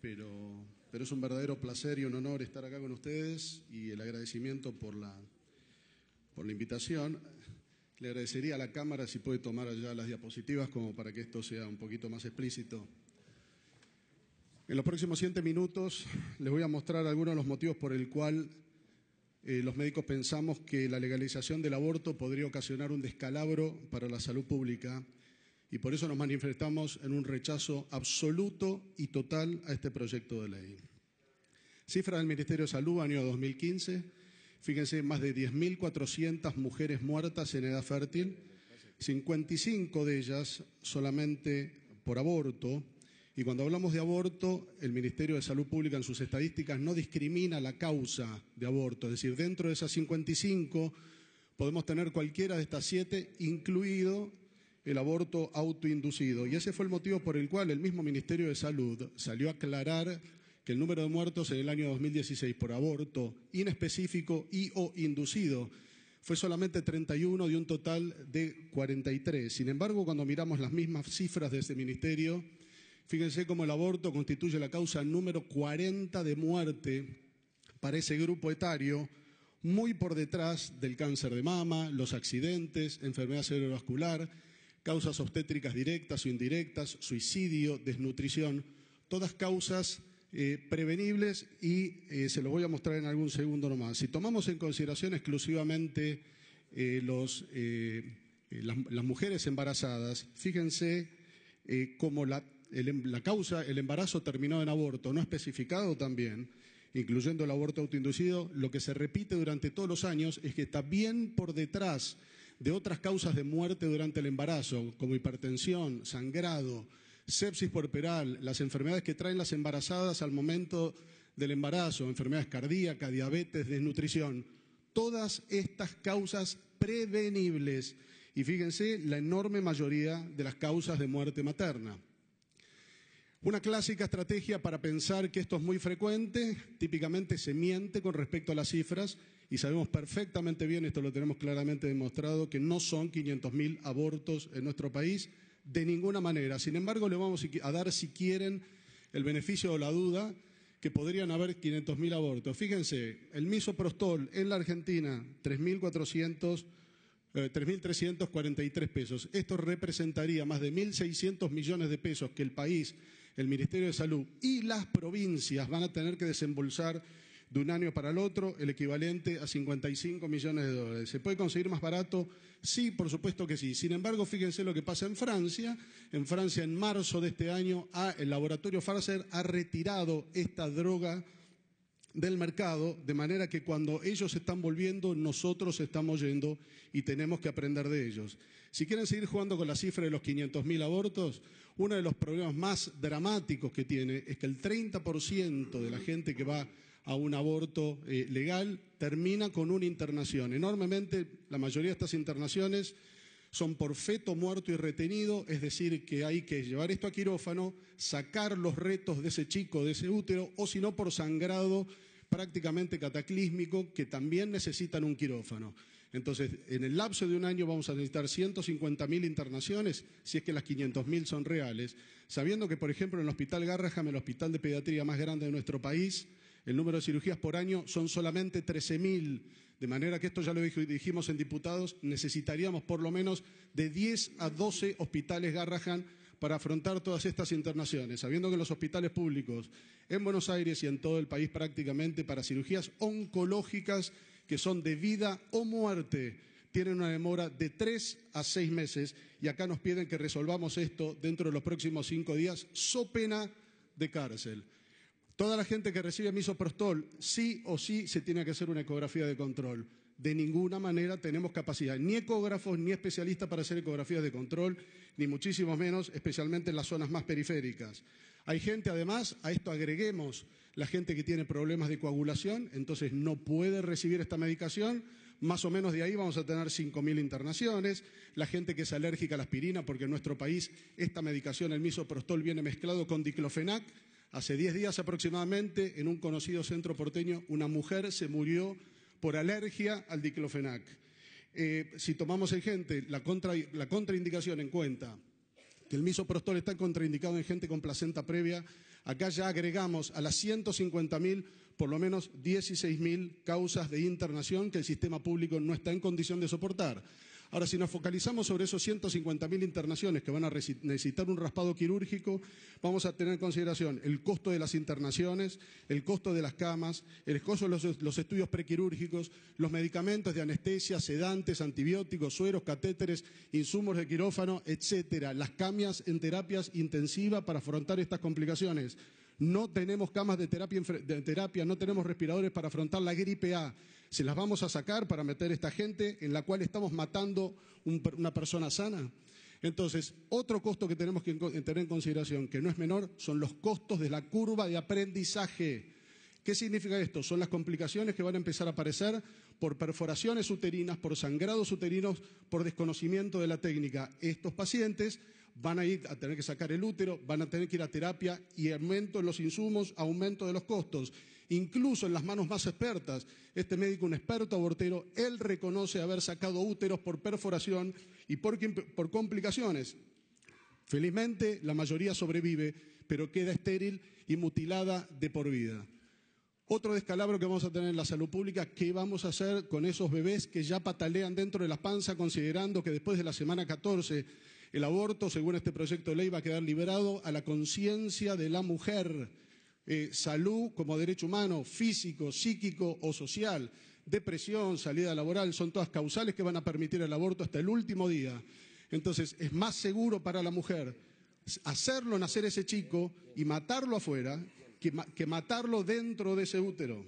pero, pero es un verdadero placer y un honor estar acá con ustedes y el agradecimiento por la, por invitación. Le agradecería a la cámara si puede tomar allá las diapositivas como para que esto sea un poquito más explícito. En los próximos siete minutos les voy a mostrar algunos de los motivos por el cual eh, los médicos pensamos que la legalización del aborto podría ocasionar un descalabro para la salud pública y por eso nos manifestamos en un rechazo absoluto y total a este proyecto de ley. Cifra del Ministerio de Salud, año 2015, fíjense, más de 10.400 mujeres muertas en edad fértil, 55 de ellas solamente por aborto, y cuando hablamos de aborto, el Ministerio de Salud Pública en sus estadísticas no discrimina la causa de aborto, es decir, dentro de esas 55 podemos tener cualquiera de estas siete, incluido el aborto autoinducido. Y ese fue el motivo por el cual el mismo Ministerio de Salud salió a aclarar que el número de muertos en el año 2016 por aborto inespecífico y o inducido fue solamente 31 de un total de 43. Sin embargo, cuando miramos las mismas cifras de este ministerio, fíjense cómo el aborto constituye la causa número 40 de muerte para ese grupo etario, muy por detrás del cáncer de mama, los accidentes, enfermedad cerebrovascular, causas obstétricas directas o indirectas, suicidio, desnutrición, todas causas eh, prevenibles y eh, se lo voy a mostrar en algún segundo nomás. Si tomamos en consideración exclusivamente eh, las, mujeres embarazadas, fíjense cómo la, el, em, la causa, el embarazo terminado en aborto, no especificado también, incluyendo el aborto autoinducido, lo que se repite durante todos los años es que está bien por detrás de otras causas de muerte durante el embarazo, como hipertensión, sangrado, sepsis puerperal, las enfermedades que traen las embarazadas al momento del embarazo, enfermedades cardíacas, diabetes, desnutrición, todas estas causas prevenibles. Y fíjense la enorme mayoría de las causas de muerte materna. Una clásica estrategia para pensar que esto es muy frecuente, típicamente se miente con respecto a las cifras y sabemos perfectamente bien, esto lo tenemos claramente demostrado, que no son 500.000 abortos en nuestro país de ninguna manera. Sin embargo, le vamos a dar, si quieren, el beneficio o la duda que podrían haber 500.000 abortos. Fíjense, el misoprostol en la Argentina, 3.400 3.343 eh, pesos. Esto representaría más de 1.600 millones de pesos que el país, el Ministerio de Salud y las provincias van a tener que desembolsar de un año para el otro, el equivalente a 55 millones de dólares. ¿Se puede conseguir más barato? Sí, por supuesto que sí. Sin embargo, fíjense lo que pasa en Francia. En Francia, en marzo de este año, ah, el laboratorio Pfizer ha retirado esta droga del mercado, de manera que cuando ellos están volviendo, nosotros estamos yendo y tenemos que aprender de ellos. Si quieren seguir jugando con la cifra de los 500.000 abortos, uno de los problemas más dramáticos que tiene es que el 30% de la gente que va a un aborto eh, legal termina con una internación. Enormemente, la mayoría de estas internaciones son por feto muerto y retenido, es decir, que hay que llevar esto a quirófano, sacar los retos de ese chico, de ese útero, o si no por sangrado prácticamente cataclísmico que también necesitan un quirófano. Entonces, en el lapso de un año vamos a necesitar 150.000 internaciones, si es que las 500.000 son reales, sabiendo que, por ejemplo, en el Hospital Garraham, el hospital de pediatría más grande de nuestro país, el número de cirugías por año son solamente 13.000, de manera que esto ya lo dijimos en diputados, necesitaríamos por lo menos de 10 a 12 hospitales Garrahan para afrontar todas estas internaciones, sabiendo que los hospitales públicos en Buenos Aires y en todo el país prácticamente para cirugías oncológicas que son de vida o muerte tienen una demora de tres a seis meses y acá nos piden que resolvamos esto dentro de los próximos cinco días, so pena de cárcel. Toda la gente que recibe misoprostol, sí o sí se tiene que hacer una ecografía de control. De ninguna manera tenemos capacidad, ni ecógrafos, ni especialistas para hacer ecografías de control, ni muchísimo menos, especialmente en las zonas más periféricas. Hay gente, además, a esto agreguemos la gente que tiene problemas de coagulación, entonces no puede recibir esta medicación. Más o menos de ahí vamos a tener 5.000 internaciones. La gente que es alérgica a la aspirina, porque en nuestro país esta medicación, el misoprostol, viene mezclado con diclofenac Hace 10 días aproximadamente, en un conocido centro porteño, una mujer se murió por alergia al diclofenac. Eh, si tomamos en gente la, la contraindicación en cuenta, que el misoprostol está contraindicado en gente con placenta previa, acá ya agregamos a las 150.000 por lo menos 16.000 causas de internación que el sistema público no está en condición de soportar. Ahora, si nos focalizamos sobre esos 150.000 internaciones que van a necesitar un raspado quirúrgico, vamos a tener en consideración el costo de las internaciones, el costo de las camas, el costo de los, estudios prequirúrgicos, los medicamentos de anestesia, sedantes, antibióticos, sueros, catéteres, insumos de quirófano, etcétera, las cambias en terapias intensivas para afrontar estas complicaciones. No tenemos camas de terapia, no tenemos respiradores para afrontar la gripe A. ¿Se las vamos a sacar para meter a esta gente en la cual estamos matando una persona sana? Entonces, otro costo que tenemos que tener en consideración, que no es menor, son los costos de la curva de aprendizaje. ¿Qué significa esto? Son las complicaciones que van a empezar a aparecer por perforaciones uterinas, por sangrados uterinos, por desconocimiento de la técnica. Estos pacientes van a ir a tener que sacar el útero, van a tener que ir a terapia y aumento en los insumos, aumento de los costos. Incluso en las manos más expertas, este médico, un experto abortero, él reconoce haber sacado úteros por perforación y por, por complicaciones. Felizmente, la mayoría sobrevive, pero queda estéril y mutilada de por vida. Otro descalabro que vamos a tener en la salud pública, ¿qué vamos a hacer con esos bebés que ya patalean dentro de la panza, considerando que después de la semana 14 el aborto, según este proyecto de ley, va a quedar liberado a la conciencia de la mujer. Eh, salud como derecho humano, físico, psíquico o social, depresión, salida laboral, son todas causales que van a permitir el aborto hasta el último día. Entonces, es más seguro para la mujer hacerlo nacer ese chico y matarlo afuera que matarlo dentro de ese útero.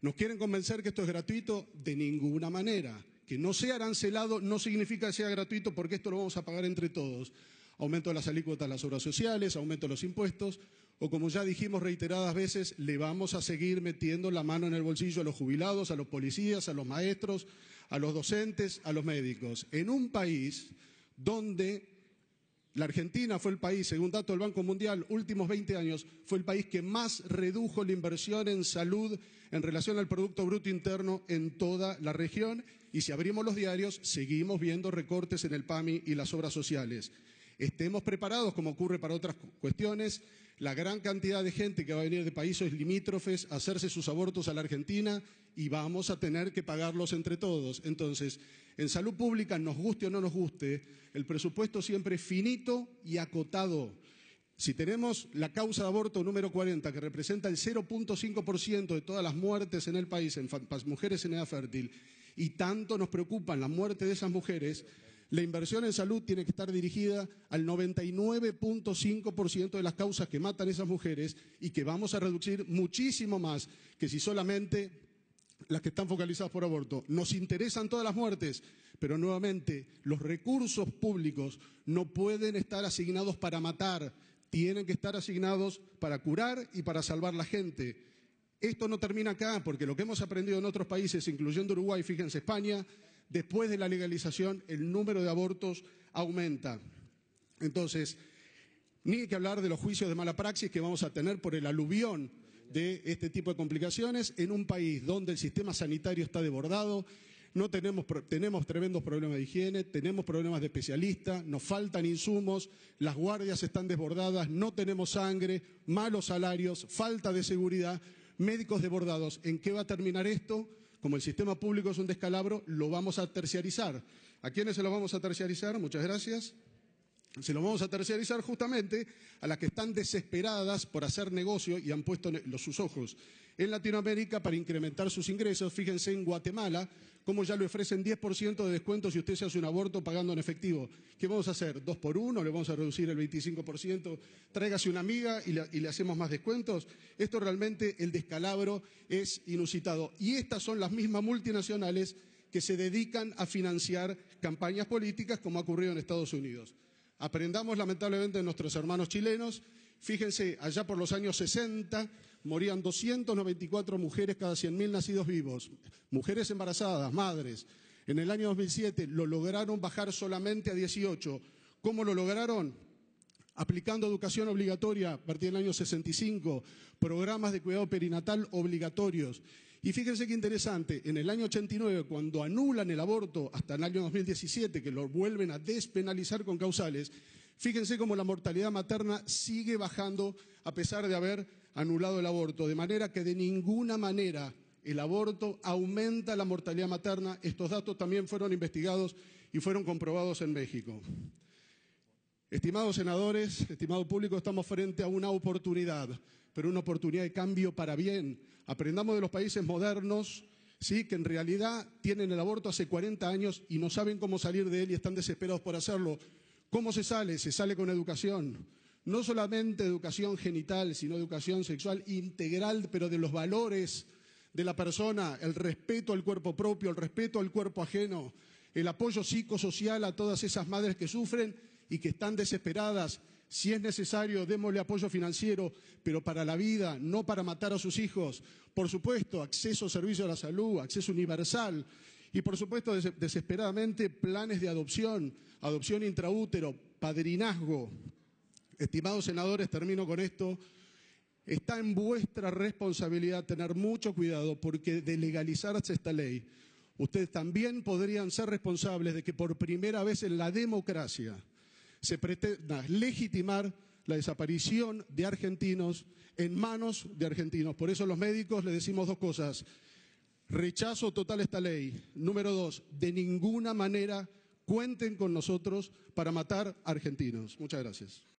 Nos quieren convencer que esto es gratuito de ninguna manera que no sea arancelado no significa que sea gratuito porque esto lo vamos a pagar entre todos. Aumento de las alícuotas de las obras sociales, aumento de los impuestos, o como ya dijimos reiteradas veces, le vamos a seguir metiendo la mano en el bolsillo a los jubilados, a los policías, a los maestros, a los docentes, a los médicos. En un país donde la Argentina fue el país, según datos del Banco Mundial, últimos 20 años, fue el país que más redujo la inversión en salud en relación al Producto Bruto Interno en toda la región. Y si abrimos los diarios, seguimos viendo recortes en el PAMI y las obras sociales. Estemos preparados, como ocurre para otras cuestiones, la gran cantidad de gente que va a venir de países limítrofes a hacerse sus abortos a la Argentina y vamos a tener que pagarlos entre todos. Entonces, en salud pública, nos guste o no nos guste, el presupuesto siempre es finito y acotado. Si tenemos la causa de aborto número 40, que representa el 0.5% de todas las muertes en el país, en mujeres en edad fértil, y tanto nos preocupan la muerte de esas mujeres, la inversión en salud tiene que estar dirigida al 99.5% de las causas que matan esas mujeres y que vamos a reducir muchísimo más que si solamente las que están focalizadas por aborto. Nos interesan todas las muertes, pero nuevamente los recursos públicos no pueden estar asignados para matar, tienen que estar asignados para curar y para salvar la gente. Esto no termina acá, porque lo que hemos aprendido en otros países, incluyendo Uruguay, fíjense España, después de la legalización el número de abortos aumenta. Entonces, ni hay que hablar de los juicios de mala praxis que vamos a tener por el aluvión de este tipo de complicaciones en un país donde el sistema sanitario está desbordado, no tenemos, tenemos tremendos problemas de higiene, tenemos problemas de especialistas, nos faltan insumos, las guardias están desbordadas, no tenemos sangre, malos salarios, falta de seguridad, médicos desbordados. ¿En qué va a terminar esto? como el sistema público es un descalabro, lo vamos a terciarizar. ¿A quiénes se lo vamos a terciarizar? Muchas gracias se lo vamos a tercerizar justamente a las que están desesperadas por hacer negocio y han puesto sus ojos en Latinoamérica para incrementar sus ingresos. Fíjense en Guatemala, cómo ya le ofrecen 10% de descuento si usted se hace un aborto pagando en efectivo. ¿Qué vamos a hacer? ¿Dos por uno? ¿Le vamos a reducir el 25%? Tráigase una amiga y le, y le hacemos más descuentos. Esto realmente, el descalabro es inusitado. Y estas son las mismas multinacionales que se dedican a financiar campañas políticas como ha ocurrido en Estados Unidos. Aprendamos lamentablemente de nuestros hermanos chilenos. Fíjense, allá por los años 60 morían 294 mujeres cada 100.000 nacidos vivos, mujeres embarazadas, madres. En el año 2007 lo lograron bajar solamente a 18. ¿Cómo lo lograron? aplicando educación obligatoria a partir del año 65, programas de cuidado perinatal obligatorios. Y fíjense qué interesante, en el año 89, cuando anulan el aborto hasta el año 2017, que lo vuelven a despenalizar con causales, fíjense cómo la mortalidad materna sigue bajando a pesar de haber anulado el aborto, de manera que de ninguna manera el aborto aumenta la mortalidad materna. Estos datos también fueron investigados y fueron comprobados en México. Estimados senadores, estimado público, estamos frente a una oportunidad, pero una oportunidad de cambio para bien, Aprendamos de los países modernos, ¿sí? que en realidad tienen el aborto hace 40 años y no saben cómo salir de él y están desesperados por hacerlo. ¿Cómo se sale? Se sale con educación. No solamente educación genital, sino educación sexual integral, pero de los valores de la persona, el respeto al cuerpo propio, el respeto al cuerpo ajeno, el apoyo psicosocial a todas esas madres que sufren y que están desesperadas si es necesario, démosle apoyo financiero, pero para la vida, no para matar a sus hijos. Por supuesto, acceso a servicios de la salud, acceso universal. Y por supuesto, desesperadamente, planes de adopción, adopción intraútero, padrinazgo. Estimados senadores, termino con esto. Está en vuestra responsabilidad tener mucho cuidado porque de legalizarse esta ley, ustedes también podrían ser responsables de que por primera vez en la democracia se pretenda legitimar la desaparición de argentinos en manos de argentinos. Por eso los médicos le decimos dos cosas. Rechazo total esta ley. Número dos, de ninguna manera cuenten con nosotros para matar argentinos. Muchas gracias.